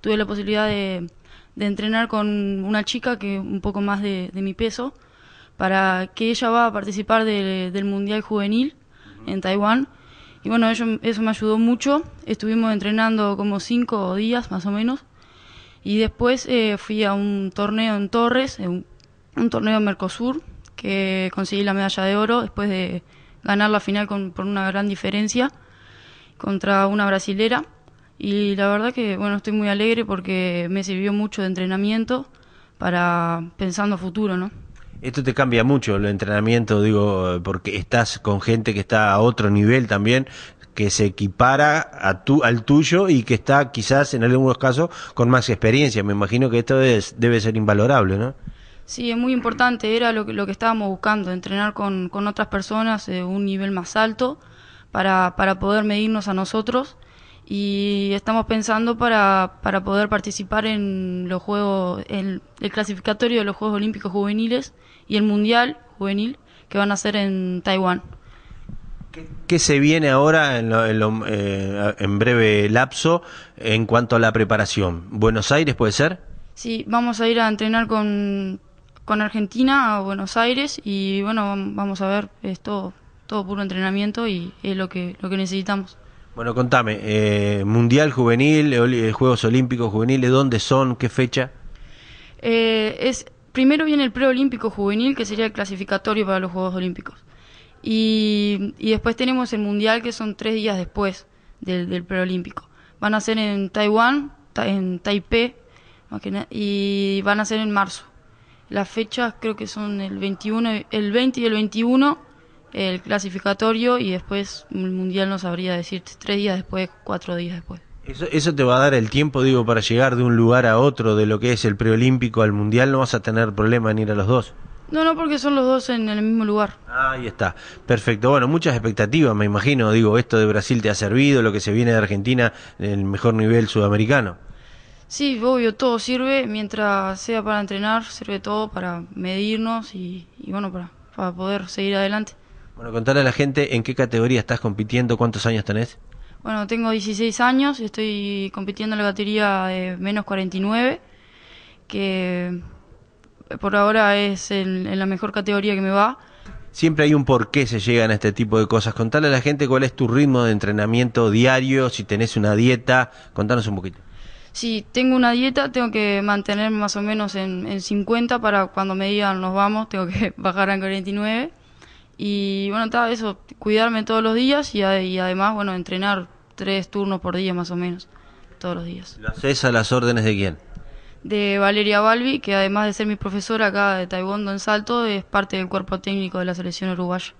tuve la posibilidad de, entrenar con una chica que un poco más de, mi peso, para que ella va a participar del Mundial Juvenil en Taiwán. Y bueno, eso, eso me ayudó mucho. Estuvimos entrenando como cinco días más o menos. Y después eh, fui a un torneo en Torres, un, un, torneo en Mercosur, que conseguí la medalla de oro después de ganar la final con, por una gran diferencia contra una brasilera. Y la verdad que, bueno, estoy muy alegre porque me sirvió mucho de entrenamiento para pensando a futuro, ¿no? Esto te cambia mucho el entrenamiento, digo, porque estás con gente que está a otro nivel también, que se equipara a tu, al tuyo y que está quizás en algunos casos con más experiencia. Me imagino que esto debe ser invalorable, ¿no? Sí, es muy importante, era lo que, lo que estábamos buscando, entrenar con, con otras personas de un nivel más alto para, para poder medirnos a nosotros y estamos pensando para, para poder participar en los juegos, en el clasificatorio de los Juegos Olímpicos Juveniles y el Mundial Juvenil que van a hacer en Taiwán. ¿Qué, se viene ahora en, eh, en, breve lapso en cuanto a la preparación? ¿Buenos Aires puede ser? Sí, vamos a ir a entrenar con, con Argentina a Buenos Aires y bueno, vamos a ver, es todo, todo puro entrenamiento y es lo que, lo que necesitamos. Bueno, contame, eh, Mundial Juvenil, eh, Juegos Olímpicos Juveniles, ¿dónde son? ¿Qué fecha? Eh, es Primero viene el preolímpico juvenil, que sería el clasificatorio para los Juegos Olímpicos. Y, después tenemos el Mundial, que son tres días después del, del preolímpico. Van a ser en Taiwán, en Taipei, y van a ser en marzo. Las fechas creo que son el 21, el 20 y el 21 el clasificatorio y después el mundial no sabría decirte, tres días después, cuatro días después. Eso, eso te va a dar el tiempo, digo, para llegar de un lugar a otro, de lo que es el preolímpico al mundial, no vas a tener problema en ir a los dos. No, no, porque son los dos en el mismo lugar. Ahí está, perfecto. Bueno, muchas expectativas, me imagino. Digo, esto de Brasil te ha servido, lo que se viene de Argentina, el mejor nivel sudamericano. Sí, obvio, todo sirve, mientras sea para entrenar, sirve todo para medirnos y, bueno, para poder seguir adelante. Bueno, contale a la gente en qué categoría estás compitiendo, cuántos años tenés. Bueno, tengo 16 años, estoy compitiendo en la categoría de menos 49, que por ahora es en la mejor categoría que me va. Siempre hay un por qué se llegan a este tipo de cosas. Contale a la gente cuál es tu ritmo de entrenamiento diario, si tenés una dieta, contanos un poquito. Sí, tengo una dieta, tengo que mantener más o menos en, en 50 para cuando me digan nos vamos, tengo que bajar a 49. Y bueno, todo eso, cuidarme todos los días y, además, bueno, entrenar tres turnos por día más o menos, todos los días. ¿La a las órdenes de quién? De Valeria Balbi, que además de ser mi profesora acá de Taekwondo en Salto, es parte del cuerpo técnico de la selección uruguaya.